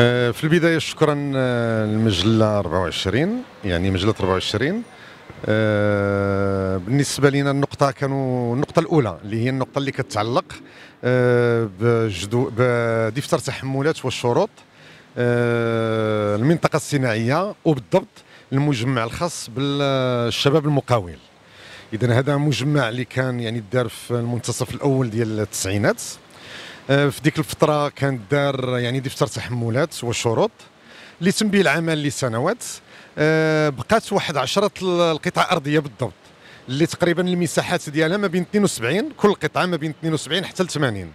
آه، في البدايه شكرا آه، للمجلة 24 يعني مجله 24 آه، بالنسبه لنا النقطه كانوا النقطه الاولى اللي هي النقطه اللي كتعلق بجدو بدفتر تحملات والشروط المنطقه الصناعيه وبالضبط المجمع الخاص بالشباب المقاول اذا هذا مجمع اللي كان يعني دار في المنتصف الاول ديال التسعينات آه، في ديك الفتره كان دار يعني دفتر تحملات وشروط اللي تم به العمل لسنوات آه، بقات واحد عشرة القطع ارضيه بالضبط اللي تقريبا المساحات ديالها ما بين 72 كل قطعه ما بين 72 حتى ل 80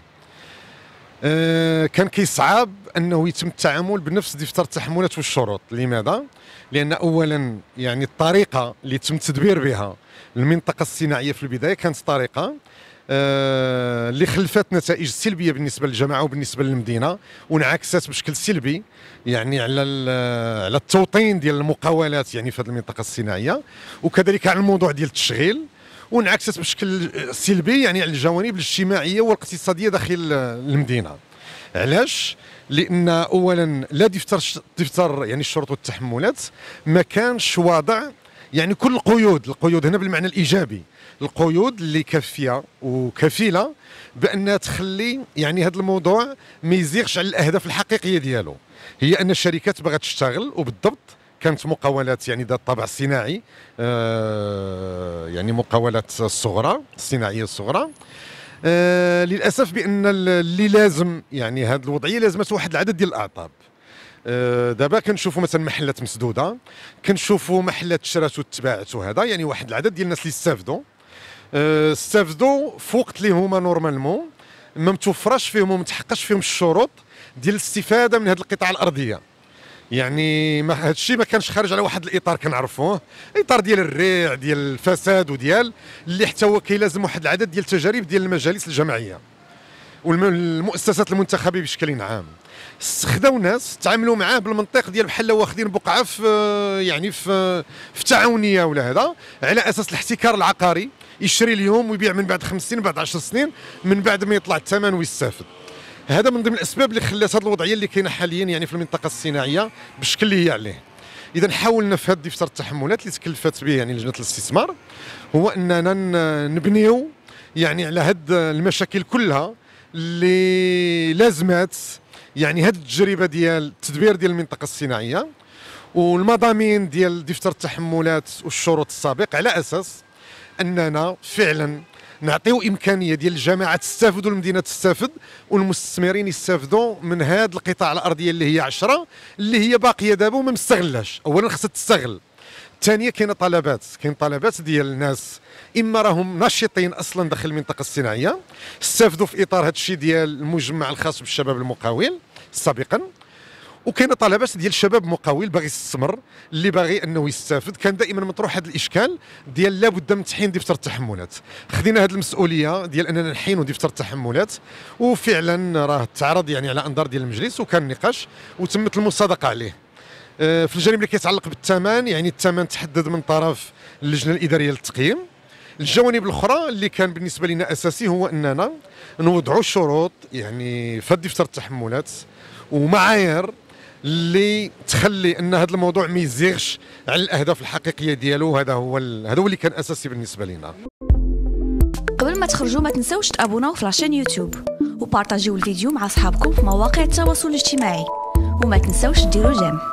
آه، كان كيصعب انه يتم التعامل بنفس دفتر التحملات والشروط لماذا لان اولا يعني الطريقه اللي تم تدبير بها المنطقه الصناعيه في البدايه كانت طريقه آه، اللي خلفت نتائج سلبيه بالنسبه للجماعه وبالنسبه للمدينه وانعكست بشكل سلبي يعني على على التوطين ديال المقاولات يعني في هذه المنطقه الصناعيه وكذلك على الموضوع ديال التشغيل وانعكست بشكل سلبي يعني على الجوانب الاجتماعيه والاقتصاديه داخل المدينه علاش لان اولا لا دفتر دفتر يعني الشروط والتحملات ما كانش واضع يعني كل القيود القيود هنا بالمعنى الايجابي القيود اللي كافيه وكفيله بان تخلي يعني هذا الموضوع ما يزيغش على الاهداف الحقيقيه ديالو هي ان الشركات باغا تشتغل وبالضبط كانت مقاولات يعني ذات طابع صناعي آه يعني مقاولات الصغرى الصناعيه الصغرى آه للاسف بان اللي لازم يعني هذه الوضعيه لازمت واحد العدد ديال الاعطاب آه، دابا كنشوفوا مثلا محلات مسدوده كنشوفوا محلات شرات وتباعت وهذا يعني واحد العدد ديال الناس اللي استافدوا آه، استافدوا في وقت اللي هما نورمالمون ما متوفرش فيهم وما متحققش فيهم الشروط ديال الاستفاده من هذه القطعه الارضيه يعني ما هذا الشيء ما كانش خارج على واحد الاطار كنعرفوه اطار ديال الريع ديال الفساد وديال اللي حتى هو كيلازم واحد العدد ديال التجارب ديال المجالس الجمعيه والمؤسسات المنتخبه بشكل عام استخدموا ناس تعاملوا معاه بالمنطق ديال بحال واخدين بقعه في يعني في في تعاونيه ولا هذا على اساس الاحتكار العقاري يشري اليوم ويبيع من بعد خمس سنين بعد 10 سنين من بعد ما يطلع الثمن ويستافد هذا من ضمن الاسباب اللي خلات هذه الوضعيه اللي كاينه حاليا يعني في المنطقه الصناعيه بالشكل اللي هي عليه اذا حاولنا في هذا دفتر التحملات اللي تكلفت به يعني لجنه الاستثمار هو اننا نبنيو يعني على هاد المشاكل كلها اللي لازمات يعني هذه التجربه ديال التدبير ديال المنطقه الصناعيه والمضامين ديال دفتر التحملات والشروط السابق على اساس اننا فعلا نعطيو امكانيه ديال الجماعه تستافد والمدينه تستافد والمستثمرين يستافدوا من هذا القطاع الارضيه اللي هي 10 اللي هي باقيه دابا وما مستغلاش اولا خصها تستغل الثانيه كاينه طلبات كاين طلبات ديال الناس اما راهم ناشطين اصلا داخل المنطقه الصناعيه استافدوا في اطار هذا الشيء ديال المجمع الخاص بالشباب المقاول سابقا وكاين طلبات ديال الشباب مقاول باغي يستثمر اللي باغي انه يستافد كان دائما مطروح هذا الاشكال ديال لابد من تحين دفتر التحملات خدينا هذه المسؤوليه ديال اننا نحينوا دفتر التحملات وفعلا راه تعرض يعني على انظار ديال المجلس وكان نقاش وتمت المصادقه عليه آه، في الجانب اللي كيتعلق بالثمن يعني الثمن تحدد من طرف اللجنه الاداريه للتقييم الجوانب الاخرى اللي كان بالنسبه لنا اساسي هو اننا نوضعوا شروط يعني في دفتر التحملات ومعايير اللي تخلي ان هذا الموضوع ما يزيغش على الاهداف الحقيقيه ديالو هذا هو هذا هو اللي كان اساسي بالنسبه لنا قبل ما تخرجوا ما تنساوش تابوناو في لاشين يوتيوب وبارطاجيو الفيديو مع اصحابكم في مواقع التواصل الاجتماعي وما تنساوش ديروا جيم